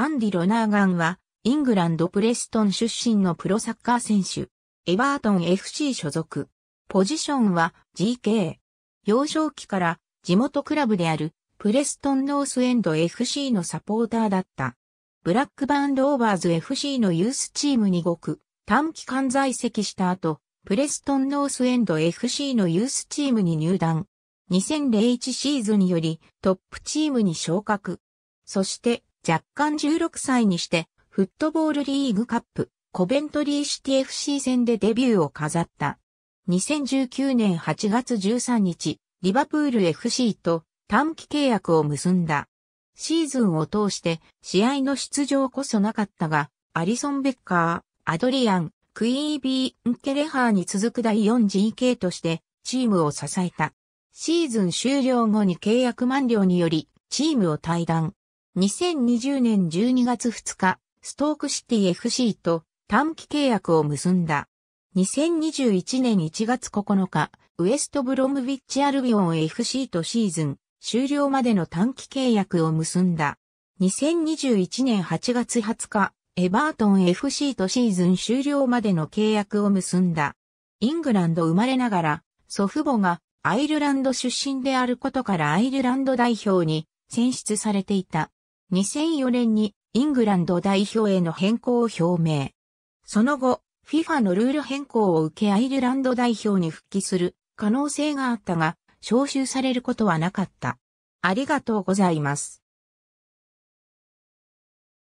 アンディ・ロナーガンは、イングランドプレストン出身のプロサッカー選手、エバートン FC 所属。ポジションは GK。幼少期から地元クラブであるプレストンノースエンド FC のサポーターだった。ブラックバーンローバーズ FC のユースチームに5区、短期間在籍した後、プレストンノースエンド FC のユースチームに入団。2001シーズンよりトップチームに昇格。そして若干16歳にして、フットボールリーグカップ、コベントリーシティ FC 戦でデビューを飾った。2019年8月13日、リバプール FC と短期契約を結んだ。シーズンを通して試合の出場こそなかったが、アリソン・ベッカー、アドリアン、クイービー・ンケレハーに続く第 4GK としてチームを支えた。シーズン終了後に契約満了によりチームを退団。2020年12月2日、ストークシティ FC と短期契約を結んだ。2021年1月9日、ウエストブロムビッチアルビオン FC とシーズン終了までの短期契約を結んだ。2021年8月20日、エバートン FC とシーズン終了までの契約を結んだ。イングランド生まれながら、祖父母がアイルランド出身であることからアイルランド代表に選出されていた。2004年にイングランド代表への変更を表明。その後、FIFA のルール変更を受けアイルランド代表に復帰する可能性があったが、招集されることはなかった。ありがとうございます。